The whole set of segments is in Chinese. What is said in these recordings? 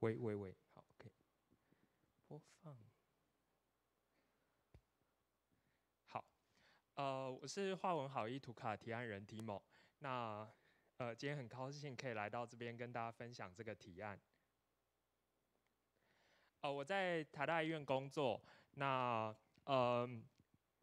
喂喂喂，好，OK。播放。好，呃，我是画文好医图卡提案人 Tim。那，呃，今天很高兴可以来到这边跟大家分享这个提案。呃，我在台大医院工作。那，呃，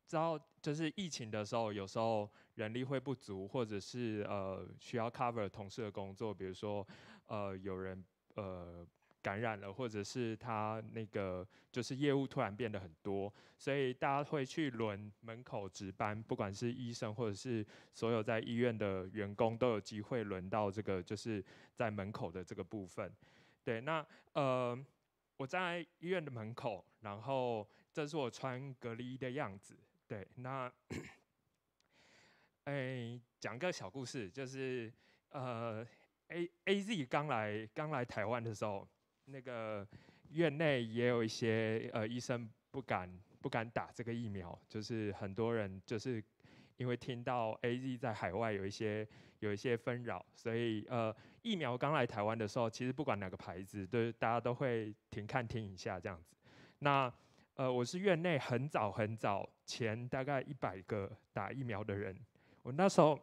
之后就是疫情的时候，有时候人力会不足，或者是呃需要 cover 同事的工作，比如说，呃，有人，呃。感染了，或者是他那个就是业务突然变得很多，所以大家会去轮门口值班，不管是医生或者是所有在医院的员工都有机会轮到这个，就是在门口的这个部分。对，那呃，我在医院的门口，然后这是我穿隔离衣的样子。对，那，哎，讲个小故事，就是呃，A A Z 刚来刚来台湾的时候。那个院内也有一些呃医生不敢不敢打这个疫苗，就是很多人就是因为听到 AZ 在海外有一些有一些纷扰，所以呃疫苗刚来台湾的时候，其实不管哪个牌子，都大家都会停看听一下这样子。那呃我是院内很早很早前大概一百个打疫苗的人，我那时候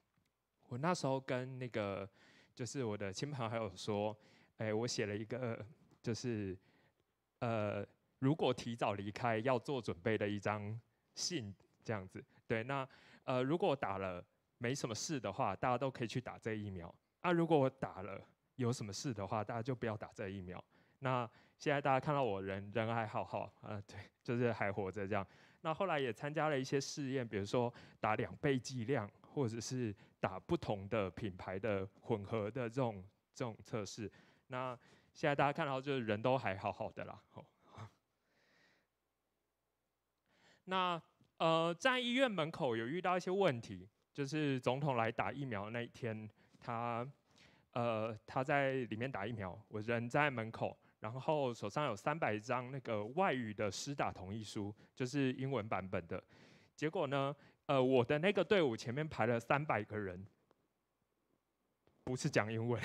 我那时候跟那个就是我的亲朋好友说。哎，我写了一个，就是，呃，如果提早离开要做准备的一张信这样子，对，那呃，如果打了没什么事的话，大家都可以去打这疫苗。那如果我打了有什么事的话，大家就不要打这疫苗。那现在大家看到我人人还好好啊，对，就是还活着这样。那后来也参加了一些试验，比如说打两倍剂量，或者是打不同的品牌的混合的这种这种测试。那现在大家看到，就是人都还好好的啦。那呃，在医院门口有遇到一些问题，就是总统来打疫苗那一天，他呃他在里面打疫苗，我人在门口，然后手上有三百张那个外语的施打同意书，就是英文版本的。结果呢，呃，我的那个队伍前面排了三百个人，不是讲英文。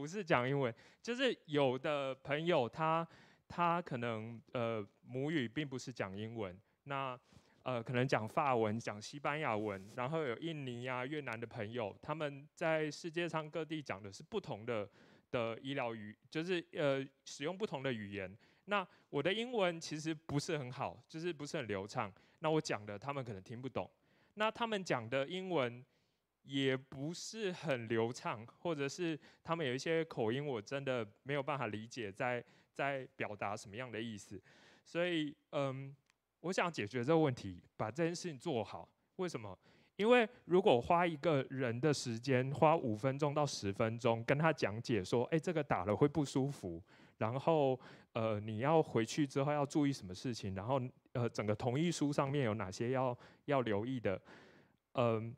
不是讲英文，就是有的朋友他他可能呃母语并不是讲英文，那呃可能讲法文、讲西班牙文，然后有印尼呀、越南的朋友，他们在世界上各地讲的是不同的的医疗语，就是呃使用不同的语言。那我的英文其实不是很好，就是不是很流畅，那我讲的他们可能听不懂，那他们讲的英文。也不是很流畅，或者是他们有一些口音，我真的没有办法理解在在表达什么样的意思。所以，嗯，我想解决这个问题，把这件事情做好。为什么？因为如果花一个人的时间，花五分钟到十分钟跟他讲解说，哎，这个打了会不舒服，然后呃，你要回去之后要注意什么事情，然后呃，整个同意书上面有哪些要要留意的，嗯。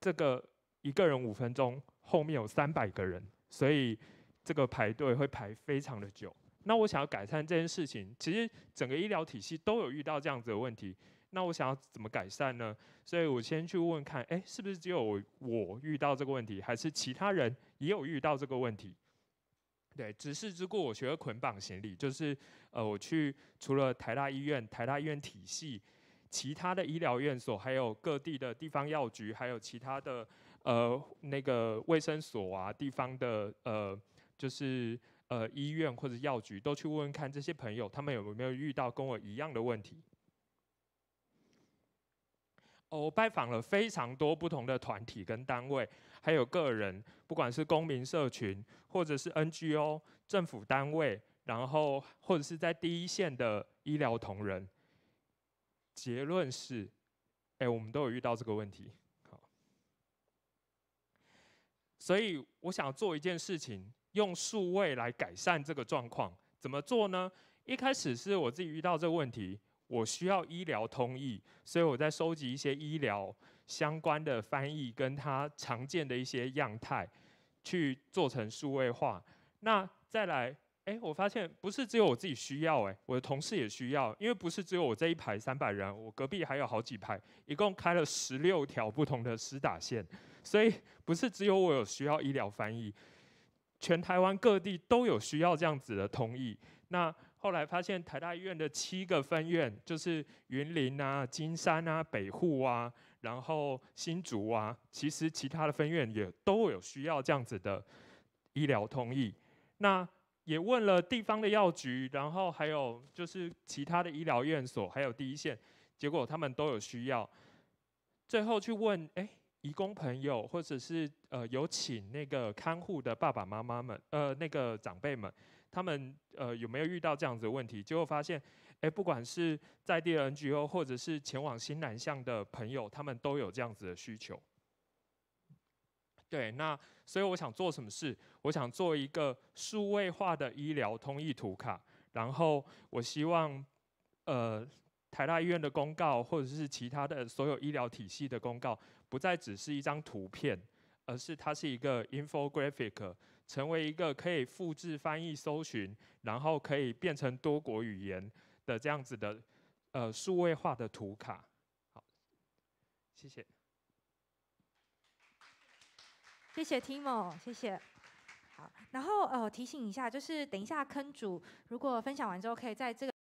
这个一个人五分钟，后面有三百个人，所以这个排队会排非常的久。那我想要改善这件事情，其实整个医疗体系都有遇到这样子的问题。那我想要怎么改善呢？所以我先去问看，哎，是不是只有我遇到这个问题，还是其他人也有遇到这个问题？对，只是之故，我学捆绑行李，就是呃，我去除了台大医院，台大医院体系。其他的医疗院所，还有各地的地方药局，还有其他的呃那个卫生所啊，地方的呃就是呃医院或者药局，都去问问看这些朋友，他们有没有遇到跟我一样的问题。我拜访了非常多不同的团体跟单位，还有个人，不管是公民社群，或者是 NGO、政府单位，然后或者是在第一线的医疗同仁。结论是，哎，我们都有遇到这个问题，好。所以我想做一件事情，用数位来改善这个状况，怎么做呢？一开始是我自己遇到这个问题，我需要医疗通译，所以我在收集一些医疗相关的翻译，跟它常见的一些样态，去做成数位化，那再来。哎，我发现不是只有我自己需要，哎，我的同事也需要，因为不是只有我这一排三百人，我隔壁还有好几排，一共开了十六条不同的施打线，所以不是只有我有需要医疗翻译，全台湾各地都有需要这样子的通译。那后来发现台大医院的七个分院，就是云林啊、金山啊、北户啊，然后新竹啊，其实其他的分院也都有需要这样子的医疗通译。那也问了地方的药局，然后还有就是其他的医疗院所，还有第一线，结果他们都有需要。最后去问，哎，义工朋友或者是呃有请那个看护的爸爸妈妈们，呃那个长辈们，他们呃有没有遇到这样子的问题？结果发现，哎，不管是在地的 NGO 或者是前往新南向的朋友，他们都有这样子的需求。对，那所以我想做什么事？我想做一个数位化的医疗通意图卡，然后我希望，呃，台大医院的公告或者是其他的所有医疗体系的公告，不再只是一张图片，而是它是一个 infographic，成为一个可以复制、翻译、搜寻，然后可以变成多国语言的这样子的，呃，数位化的图卡。好，谢谢。谢谢 Timo，谢谢。好，然后呃提醒一下，就是等一下坑主如果分享完之后，可以在这个。